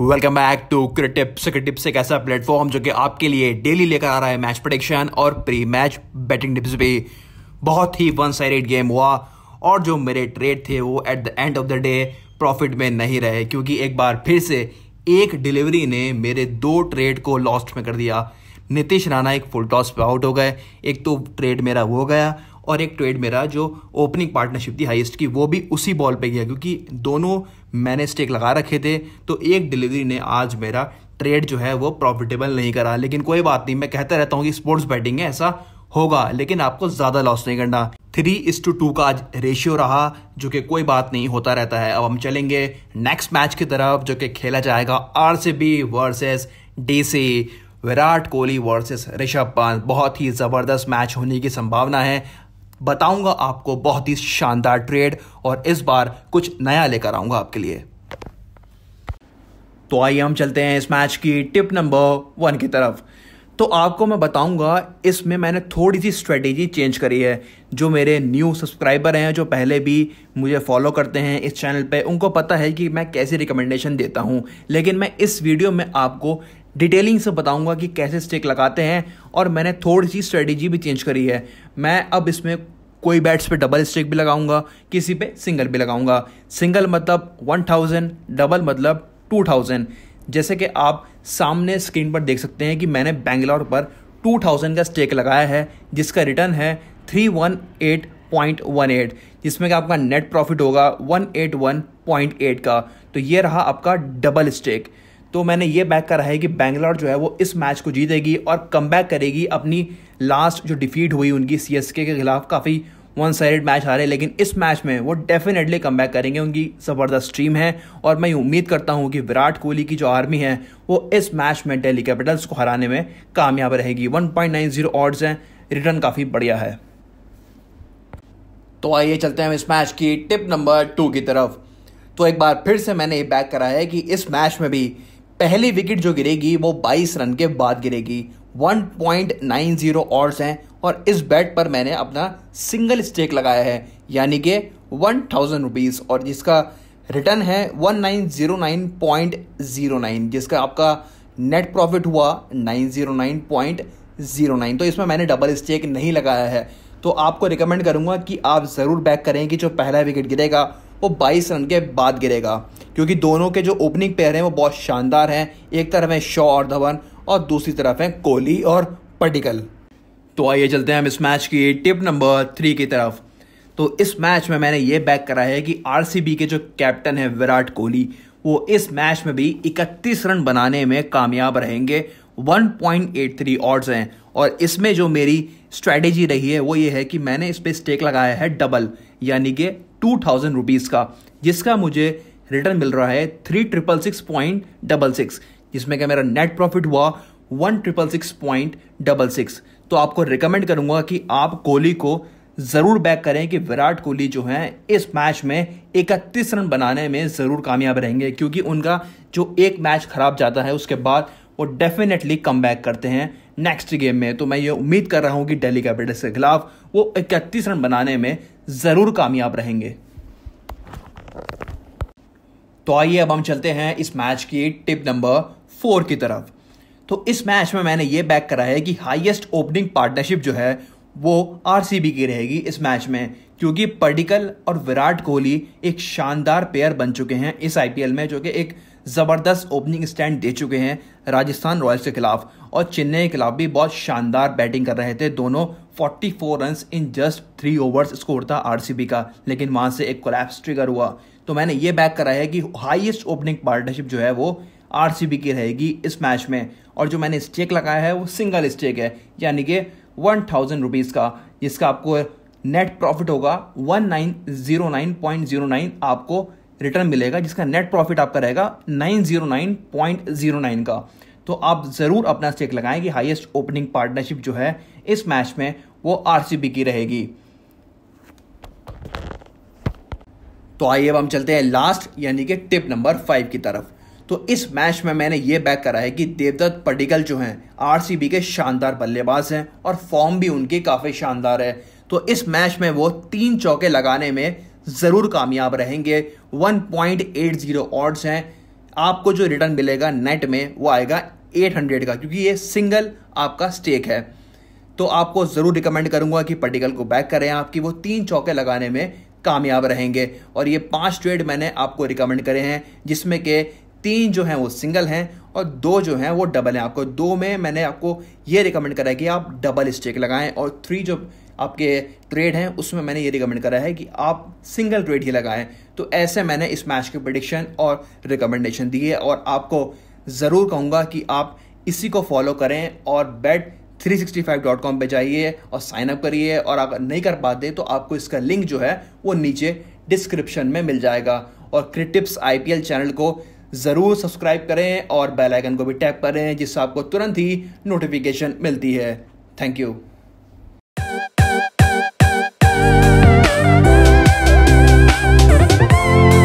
Welcome back to Critips Critips एक ऐसा platform जो कि आपके लिए डेली लेकर आ रहा है मैच प्रोडिक्शन और प्री मैच बैटिंग टिप्स भी बहुत ही वन साइडेड गेम हुआ और जो मेरे ट्रेड थे वो at the end of the day profit में नहीं रहे क्योंकि एक बार फिर से एक डिलीवरी ने मेरे दो ट्रेड को लॉस्ट में कर दिया नीतीश राणा एक फुल टॉस पे आउट हो गए एक तो ट्रेड मेरा वो गया और एक ट्रेड मेरा जो ओपनिंग पार्टनरशिप थी हाईएस्ट की वो भी उसी बॉल पे गया क्योंकि दोनों मैंने स्टेक लगा रखे थे तो एक डिलीवरी ने आज मेरा ट्रेड जो है वो प्रॉफिटेबल नहीं करा लेकिन कोई बात नहीं मैं कहता रहता हूँ कि स्पोर्ट्स बैटिंग है ऐसा होगा लेकिन आपको ज़्यादा लॉस नहीं करना थ्री इस टू टू का आज रेशियो रहा जो कि कोई बात नहीं होता रहता है अब हम चलेंगे नेक्स्ट मैच की तरफ जो कि खेला जाएगा R C B versus D Virat Kohli versus Rishabh Pant बहुत ही ज़बरदस्त मैच होने की संभावना है बताऊंगा आपको बहुत ही शानदार ट्रेड और इस बार कुछ नया लेकर आऊंगा आपके लिए तो आइए हम चलते हैं इस मैच की टिप नंबर वन की तरफ तो आपको मैं बताऊंगा इसमें मैंने थोड़ी सी स्ट्रेटेजी चेंज करी है जो मेरे न्यू सब्सक्राइबर हैं जो पहले भी मुझे फॉलो करते हैं इस चैनल पे उनको पता है कि मैं कैसी रिकमेंडेशन देता हूं लेकिन मैं इस वीडियो में आपको डिटेलिंग से बताऊंगा कि कैसे स्टेक लगाते हैं और मैंने थोड़ी सी स्ट्रेटेजी भी चेंज करी है मैं अब इसमें कोई बैट्स पे डबल स्टेक भी लगाऊंगा किसी पे सिंगल भी लगाऊंगा सिंगल मतलब वन थाउजेंड डबल मतलब टू थाउजेंड जैसे कि आप सामने स्क्रीन पर देख सकते हैं कि मैंने बेंगलोर पर टू थाउजेंड का स्टेक लगाया है जिसका रिटर्न है three one eight point one eight जिसमें कि आपका नेट प्रॉफिट होगा one eight one point eight का तो ये रहा आपका डबल स्टेक तो मैंने ये बैक करा है कि बैंगलोर जो है वो इस मैच को जीतेगी और कम करेगी अपनी लास्ट जो डिफीट हुई उनकी सी के खिलाफ काफ़ी वन साइड मैच हारे लेकिन इस मैच में वो डेफिनेटली कम बैक करेंगे उनकी ज़बरदस्त टीम है और मैं उम्मीद करता हूँ कि विराट कोहली की जो आर्मी है वो इस मैच में डेली कैपिटल्स को हराने में कामयाब रहेगी 1.90 पॉइंट हैं रिटर्न काफ़ी बढ़िया है तो आइए चलते हैं इस मैच की टिप नंबर टू की तरफ तो एक बार फिर से मैंने ये बैक करा है कि इस मैच में भी पहली विकेट जो गिरेगी वो 22 रन के बाद गिरेगी 1.90 ऑर्ड्स हैं और इस बैट पर मैंने अपना सिंगल स्टेक लगाया है यानी कि वन थाउजेंड रुपीज़ और जिसका रिटर्न है 1909.09 जिसका आपका नेट प्रॉफिट हुआ 909.09 तो इसमें मैंने डबल स्टेक नहीं लगाया है तो आपको रिकमेंड करूँगा कि आप ज़रूर बैक करें कि जो पहला विकेट गिरेगा वो 22 रन के बाद गिरेगा क्योंकि दोनों के जो ओपनिंग पेयर हैं वो बहुत शानदार हैं एक तरफ है शॉ और धवन और दूसरी तरफ है कोहली और पर्टिकल तो आइए चलते हैं हम इस मैच की टिप नंबर थ्री की तरफ तो इस मैच में मैंने ये बैक करा है कि आरसीबी के जो कैप्टन है विराट कोहली वो इस मैच में भी 31 रन बनाने में कामयाब रहेंगे 1.83 ऑड्स हैं और इसमें जो मेरी स्ट्रैटेजी रही है वो ये है कि मैंने इस पर स्टेक लगाया है डबल यानी कि टू थाउजेंड रुपीज़ का जिसका मुझे रिटर्न मिल रहा है three triple six point double six जिसमें क्या मेरा नेट प्रॉफिट हुआ one triple six point double six तो आपको रिकमेंड करूंगा कि आप कोहली को ज़रूर बैक करें कि विराट कोहली जो हैं इस मैच में इकतीस रन बनाने में ज़रूर कामयाब रहेंगे क्योंकि उनका जो एक मैच खराब जाता है उसके बाद वो डेफिनेटली कम करते हैं नेक्स्ट गेम में तो मैं ये उम्मीद कर रहा हूँ कि डेली कैपिटल्स के खिलाफ वो इकतीस रन बनाने में ज़रूर कामयाब रहेंगे तो आइए अब हम चलते हैं इस मैच की टिप नंबर फोर की तरफ तो इस मैच में मैंने ये बैक करा है कि हाईएस्ट ओपनिंग पार्टनरशिप जो है वो आरसीबी की रहेगी इस मैच में क्योंकि पर्टिकल और विराट कोहली एक शानदार पेयर बन चुके हैं इस आईपीएल में जो कि एक ज़बरदस्त ओपनिंग स्टैंड दे चुके हैं राजस्थान रॉयल्स के खिलाफ और चेन्नई के खिलाफ भी बहुत शानदार बैटिंग कर रहे थे दोनों 44 run in just three overs score था आरसीबी का लेकिन वहां से एक कोलैप्स ट्रिगर हुआ तो मैंने ये बैक करा है कि हाईएस्ट ओपनिंग पार्टनरशिप जो है वो आरसीबी की रहेगी इस मैच में और जो मैंने स्टेक लगाया है वो सिंगल स्टेक है यानी कि वन थाउजेंड रुपीज़ का जिसका आपको नेट प्रॉफिट होगा one nine zero nine point zero nine आपको रिटर्न मिलेगा जिसका नेट प्रॉफिट आपका रहेगा 909.09 का तो आप ज़रूर अपना स्टेक लगाएं कि हाईएस्ट ओपनिंग पार्टनरशिप जो है इस मैच में वो आरसीबी की रहेगी तो आइए अब हम चलते हैं लास्ट यानी कि टिप नंबर फाइव की तरफ तो इस मैच में मैंने ये बैक करा है कि देवदत्त पडिकल जो हैं आरसीबी के शानदार बल्लेबाज हैं और फॉर्म भी उनकी काफ़ी शानदार है तो इस मैच में वो तीन चौके लगाने में ज़रूर कामयाब रहेंगे 1.80 ऑड्स हैं आपको जो रिटर्न मिलेगा नेट में वो आएगा 800 का क्योंकि ये सिंगल आपका स्टेक है तो आपको ज़रूर रिकमेंड करूंगा कि पर्टिकल को बैक करें आपकी वो तीन चौके लगाने में कामयाब रहेंगे और ये पांच ट्रेड मैंने आपको रिकमेंड करे हैं जिसमें के तीन जो हैं वो सिंगल हैं और दो जो हैं वो डबल हैं आपको दो में मैंने आपको ये रिकमेंड करा है कि आप डबल स्टेक लगाएं और थ्री जो आपके ट्रेड हैं उसमें मैंने ये रिकमेंड करा है कि आप सिंगल ट्रेड ही लगाएं तो ऐसे मैंने इस मैच के प्रडिक्शन और रिकमेंडेशन दी है और आपको ज़रूर कहूँगा कि आप इसी को फॉलो करें और बेट 365.com पे जाइए और साइन अप करिए और अगर नहीं कर पाते तो आपको इसका लिंक जो है वो नीचे डिस्क्रिप्शन में मिल जाएगा और क्रिटिप्स एल चैनल को ज़रूर सब्सक्राइब करें और बेल आइकन को भी टैप करें जिससे आपको तुरंत ही नोटिफिकेशन मिलती है थैंक यू Thank you.